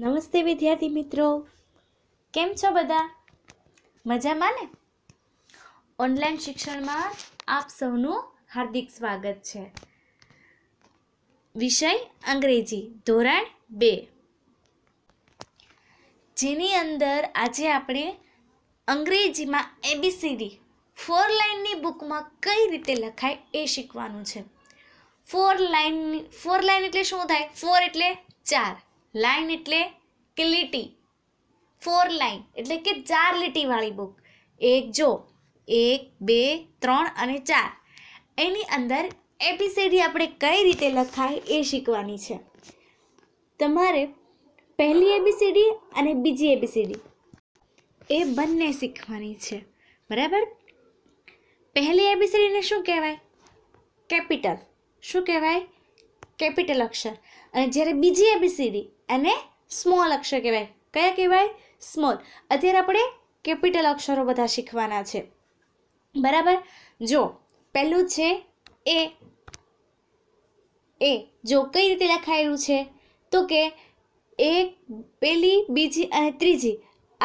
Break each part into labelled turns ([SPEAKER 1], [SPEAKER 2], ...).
[SPEAKER 1] નમસ્તે વિદ્યાર્થી મિત્રો કેમ છો બધા મજામાં ને ઓનલાઈન શિક્ષણમાં આપ સૌનું હાર્દિક સ્વાગત છે વિષય અંગ્રેજી ધોરણ બે જેની અંદર આજે આપણે અંગ્રેજીમાં એબીસીડી ફોર લાઇનની બુકમાં કઈ રીતે લખાય એ શીખવાનું છે ફોર લાઇન ફોર લાઇન એટલે શું થાય ફોર એટલે ચાર લાઈન એટલે કે લીટી ફોર લાઈન એટલે કે ચાર લીટીવાળી બુક એક જો એક બે ત્રણ અને ચાર એની અંદર એબીસીડી આપણે કઈ રીતે લખાય એ શીખવાની છે તમારે પહેલી એબીસીડી અને બીજી એબીસીડી એ બંને શીખવાની છે બરાબર પહેલી એબીસીડીને શું કહેવાય કેપિટલ શું કહેવાય કેપિટલ અક્ષર અને જ્યારે બીજી એબીસીડી એને સ્મોલ અક્ષર કહેવાય કયા કહેવાય સ્મોલ અત્યારે આપણે કેપિટલ અક્ષરો બધા શીખવાના છે બરાબર જો પહેલું છે એ એ જો કઈ રીતે લખાયેલું છે તો કે એક પહેલી બીજી અને ત્રીજી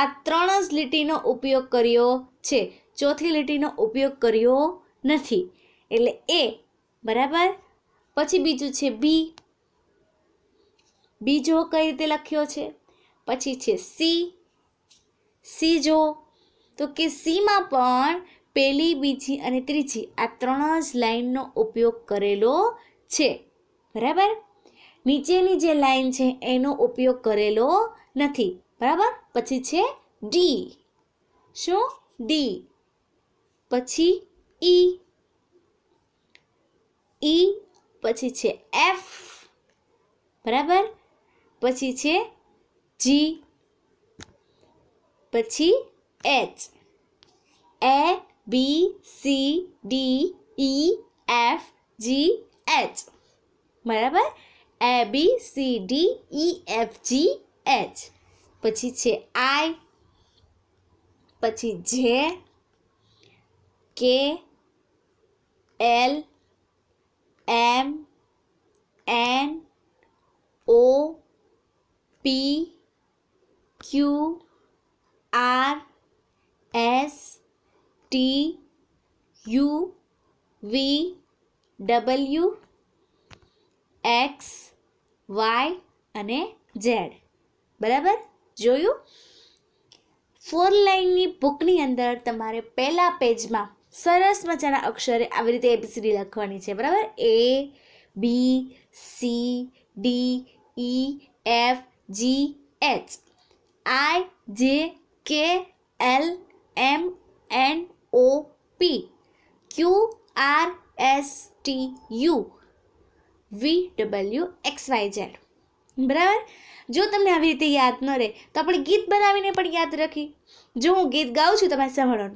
[SPEAKER 1] આ ત્રણ જ લીટીનો ઉપયોગ કર્યો છે ચોથી લીટીનો ઉપયોગ કર્યો નથી એટલે એ બરાબર પછી બીજું છે બી બીજો કઈ રીતે લખ્યો છે પછી છે સી સી જો તો કે સીમાં પણ પહેલી બીજી અને ત્રીજી આ ત્રણ જ લાઇનનો ઉપયોગ કરેલો છે બરાબર નીચેની જે લાઇન છે એનો ઉપયોગ કરેલો નથી બરાબર પછી છે ડી શું ડી પછી ઈ ઈ પછી છે એફ બરાબર પછી છે જી પછી H A B C D E F G H બરાબર A B C D E F G H પછી છે આઈ પછી J K L M N O P Q R S T U V W X Y અને Z બરાબર જોયું four લાઈનની બુકની અંદર તમારે પહેલા પેજમાં સરસ મજાના અક્ષરે આવી રીતે એબીસીડી લખવાની છે બરાબર A B C D E F G H I J K L M N O P Q R S T U V W X Y Z બરાબર જો તમને આવી રીતે યાદ ન રહે તો આપણે ગીત બનાવીને પણ યાદ રાખી જો હું ગીત ગાઉં છું તમે સાંભળો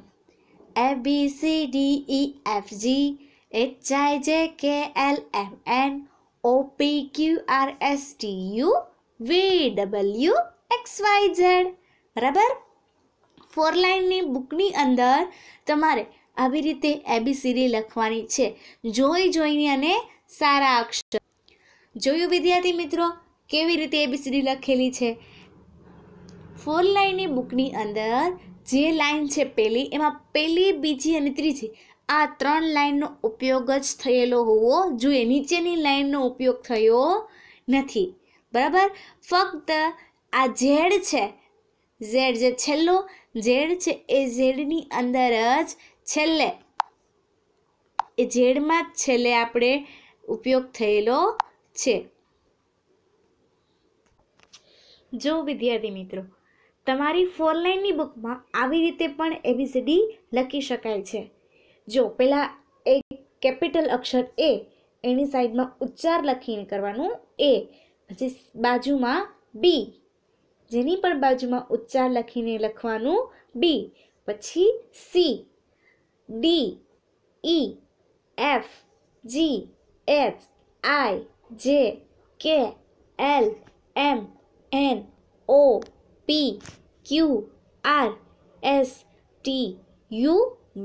[SPEAKER 1] A B C D E F G H I J K L M N O P Q R S T U V W X Y Z બરાબર ફોર લાઇનની બુકની અંદર તમારે આવી રીતે એબીસીડી લખવાની છે જોઈ જોઈને અને સારા અક્ષર જોયું વિદ્યાર્થી મિત્રો કેવી રીતે એબીસીડી લખેલી છે ફોર લાઇનની બુકની અંદર જે લાઈન છે પહેલી એમાં પહેલી બીજી અને ત્રીજી આ ત્રણ લાઈનનો ઉપયોગ જ થયેલો હોવો જોઈએ નીચેની લાઈનનો ઉપયોગ થયો નથી બરાબર ફક્ત આ ઝેડ છે ઝેડ જે છેલ્લો ઝેડ છે એ ઝેડની અંદર જ છેલ્લે એ ઝેડમાં જ છેલ્લે આપણે ઉપયોગ થયેલો છે જો વિદ્યાર્થી મિત્રો તમારી ફોર લાઇનની બુકમાં આવી રીતે પણ એબીસીડી લખી શકાય છે જો પહેલાં એક કેપિટલ અક્ષર એ એની સાઈડમાં ઉચ્ચાર લખીને કરવાનું એ પછી બાજુમાં બી જેની પણ બાજુમાં ઉચ્ચાર લખીને લખવાનું બી પછી C D E F G H I J K L M N O P Q R S T U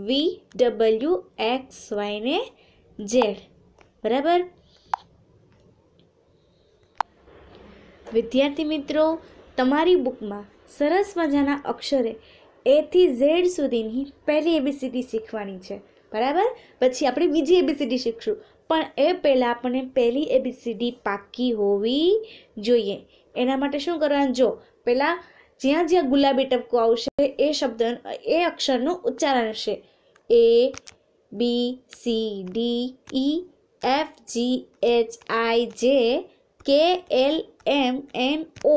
[SPEAKER 1] V W X Y ને ઝેડ બરાબર વિદ્યાર્થી મિત્રો તમારી બુકમાં સરસ મજાના અક્ષરે એથી ઝેડ સુધીની પહેલી એબીસીડી શીખવાની છે બરાબર પછી આપણે બીજી એબીસીડી શીખશું પણ એ પહેલાં આપણને પહેલી એબીસીડી પાકી હોવી જોઈએ એના માટે શું કરવાનું જો પહેલાં જ્યાં જ્યાં ગુલાબી ટપકું આવશે એ શબ્દ એ અક્ષરનું ઉચ્ચારણ હશે A B C D E F G H I J K L M N O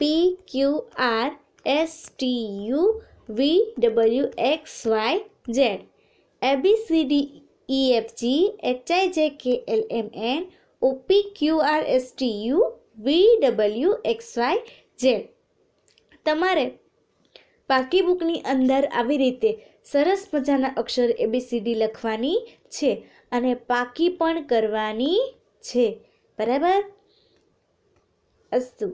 [SPEAKER 1] P Q R S T U V W X Y Z A B B C D E F G H I J K L M N O P Q R S T U V W X Y Z તમારે પાકી બુકની અંદર આવી રીતે સરસ મજાના અક્ષર ABCD લખવાની છે અને પાકી પણ કરવાની છે બરાબર અસ્તુ